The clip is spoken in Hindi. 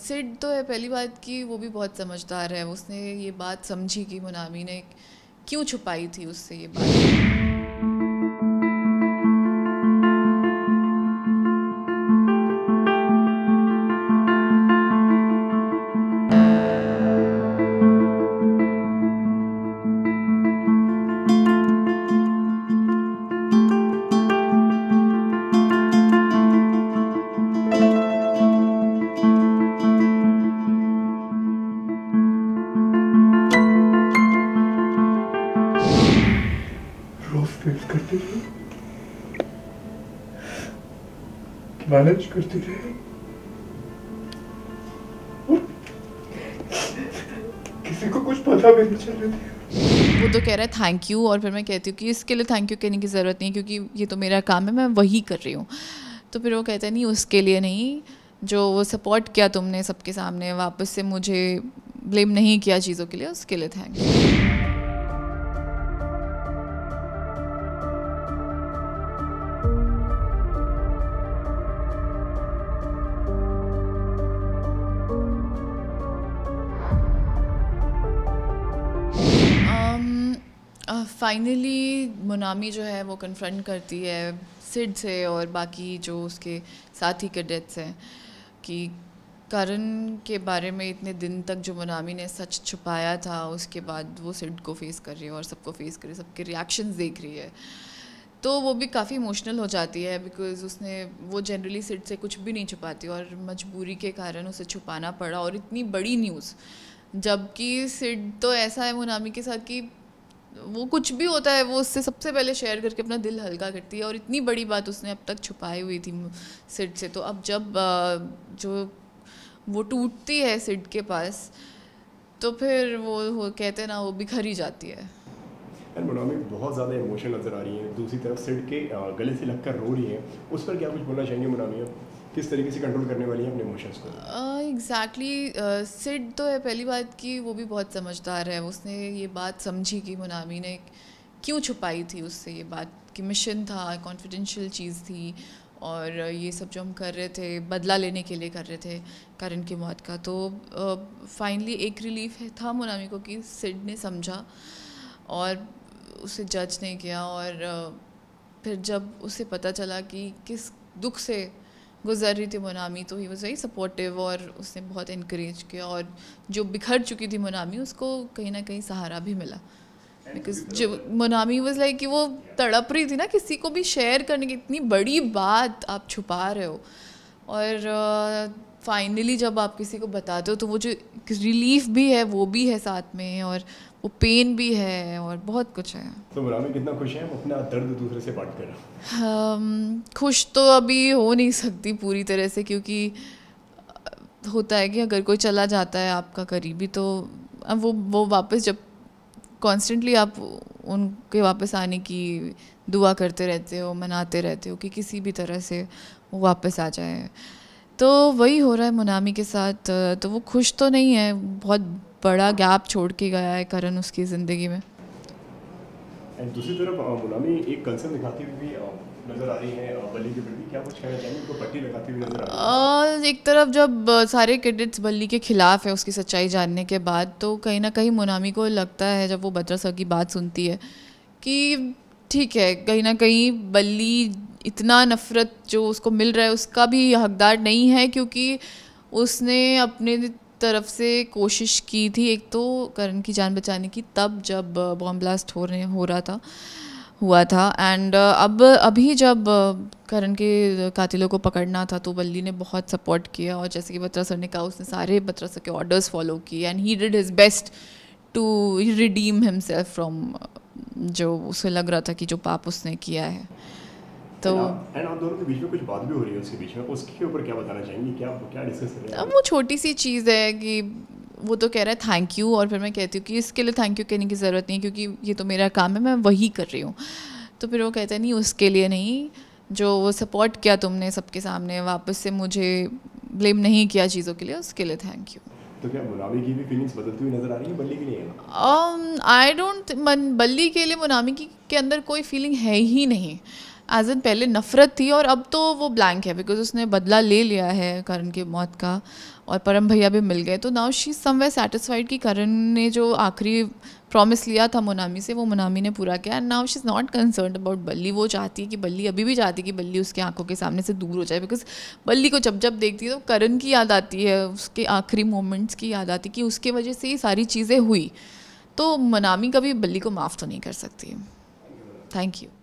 सिड तो है पहली बात कि वो भी बहुत समझदार है उसने ये बात समझी कि मुनामी ने क्यों छुपाई थी उससे ये बात मैनेज करती रहे किसी को कुछ पता भी नहीं वो तो कह रहा है थैंक यू और फिर मैं कहती हूँ कि इसके लिए थैंक यू कहने की ज़रूरत नहीं क्योंकि ये तो मेरा काम है मैं वही कर रही हूँ तो फिर वो कहता है नहीं उसके लिए नहीं जो वो सपोर्ट किया तुमने सबके सामने वापस से मुझे ब्लेम नहीं किया चीज़ों के लिए उसके लिए थैंक यू फाइनली uh, मुनामी जो है वो कन्फ्रंट करती है सिड से और बाकी जो उसके साथी के डेथ्स हैं कि करण के बारे में इतने दिन तक जो मुनामी ने सच छुपाया था उसके बाद वो सिड को फेस कर रही है और सबको फेस कर रही है सबके रिएक्शन देख रही है तो वो भी काफ़ी इमोशनल हो जाती है बिकॉज उसने वो जनरली सिड से कुछ भी नहीं छुपाती और मजबूरी के कारण उसे छुपाना पड़ा और इतनी बड़ी न्यूज़ जबकि सिड तो ऐसा है मुनामी के साथ कि वो कुछ भी होता है वो उससे सबसे पहले शेयर करके अपना दिल हल्का करती है और इतनी बड़ी बात उसने अब तक छुपाई हुई थी सिड से तो अब जब जो वो टूटती है सिड के पास तो फिर वो, वो कहते हैं ना वो बिखर ही जाती है बहुत ज़्यादा इमोशन नज़र आ रही है दूसरी तरफ सिड के गले से लगकर रो रही है उस पर क्या कुछ बोलना चाहेंगे मैडम किस तरीके से कंट्रोल करने वाली हैं अपने इमोशंस को एग्जैक्टली सिड तो है पहली बात कि वो भी बहुत समझदार है उसने ये बात समझी कि मुनामी ने क्यों छुपाई थी उससे ये बात कि मिशन था कॉन्फिडेंशियल चीज़ थी और ये सब जो हम कर रहे थे बदला लेने के लिए कर रहे थे करण की मौत का तो फाइनली एक रिलीफ था मुनामी को कि सिड ने समझा और उसे जज नहीं किया और फिर जब उसे पता चला कि किस दुख से गुजर रही थी मोनामी तो ही वॉज़ वेरी सपोर्टिव और उसने बहुत इनक्रेज किया और जो बिखर चुकी थी मोनामी उसको कहीं ना कहीं सहारा भी मिला बिकॉज जो मोनामी वॉज लाइक कि वो तड़प रही थी ना किसी को भी शेयर करने की इतनी बड़ी बात आप छुपा रहे हो और फाइनली uh, जब आप किसी को बताते हो तो वो जो रिलीफ भी है वो भी है साथ में और वो पेन भी है और बहुत कुछ है तो मुरामी कितना खुश है अपना दर्द दूसरे से बांट कर खुश तो अभी हो नहीं सकती पूरी तरह से क्योंकि होता है कि अगर कोई चला जाता है आपका करीबी तो अब वो वो वापस जब कॉन्स्टेंटली आप उनके वापस आने की दुआ करते रहते हो मनाते रहते हो कि किसी भी तरह से वो वापस आ जाए तो वही हो रहा है मुनामी के साथ तो वो खुश तो नहीं है बहुत बड़ा गैप छोड़ के गया है करण उसकी ज़िंदगी में एंड दूसरी तरफ गुलामी एक कंसर्न दिखाती हुई नजर आ रही है बल्ली की बेटी क्या कुछ कहना चाहेंगे उनको पट्टी लगाती हुई नजर आ रही है एक तरफ जब सारे क्रेडिट्स बल्ली के खिलाफ है उसकी सच्चाई जानने के बाद तो कहीं ना कहीं मुनामी को लगता है जब वो बद्रा सर की बात सुनती है कि ठीक है कहीं ना कहीं बल्ली इतना नफ़रत जो उसको मिल रहा है उसका भी हकदार नहीं है क्योंकि उसने अपने तरफ से कोशिश की थी एक तो करण की जान बचाने की तब जब बॉम्ब ब्लास्ट हो रहे हो रहा था हुआ था एंड अब अभी जब करण के कातिलों को पकड़ना था तो बल्ली ने बहुत सपोर्ट किया और जैसे कि बत्रा सर ने कहा उसने सारे बत्रा सर के ऑर्डर्स फॉलो किए and he did his best to redeem himself from जो उसे लग रहा था कि जो पाप उसने किया है तो एंड आप दोनों के बीच में कुछ बात भी हो रही है उसके बीच में उसके ऊपर क्या बताना क्या क्या डिस्कस कर रहे हैं वो छोटी सी चीज़ है कि वो तो कह रहा है थैंक यू और फिर मैं कहती हूँ कि इसके लिए थैंक यू कहने की ज़रूरत नहीं क्योंकि ये तो मेरा काम है मैं वही कर रही हूँ तो फिर वो कहता है नहीं उसके लिए नहीं जो वो सपोर्ट किया तुमने सबके सामने वापस से मुझे ब्लेम नहीं किया चीज़ों के लिए उसके लिए थैंक यू तो क्या मुनामी की भी फीलिंग्स बदलती हुई नजर आ रही है बल्ली आई डोंट um, बल्ली के लिए मुनामी की के अंदर कोई फीलिंग है ही नहीं एज एन पहले नफरत थी और अब तो वो ब्लैंक है बिकॉज उसने बदला ले लिया है करण के मौत का और परम भैया भी मिल गए तो नाउ शी समवे सेटिस्फाइड कि करण ने जो आखिरी प्रॉमिस लिया था मोनामी से वो मुनामी ने पूरा किया and now she is not concern about Balli वो चाहती है कि बल्ली अभी भी चाहती है कि बल्ली उसके आंखों के सामने से दूर हो जाए बिकॉज बल्ली को जब जब देखती है तो करण की याद आती है उसके आखिरी मोमेंट्स की याद आती है कि उसके वजह से ये सारी चीज़ें हुई तो मनामी कभी बल्ली को माफ़ तो नहीं कर सकती थैंक यू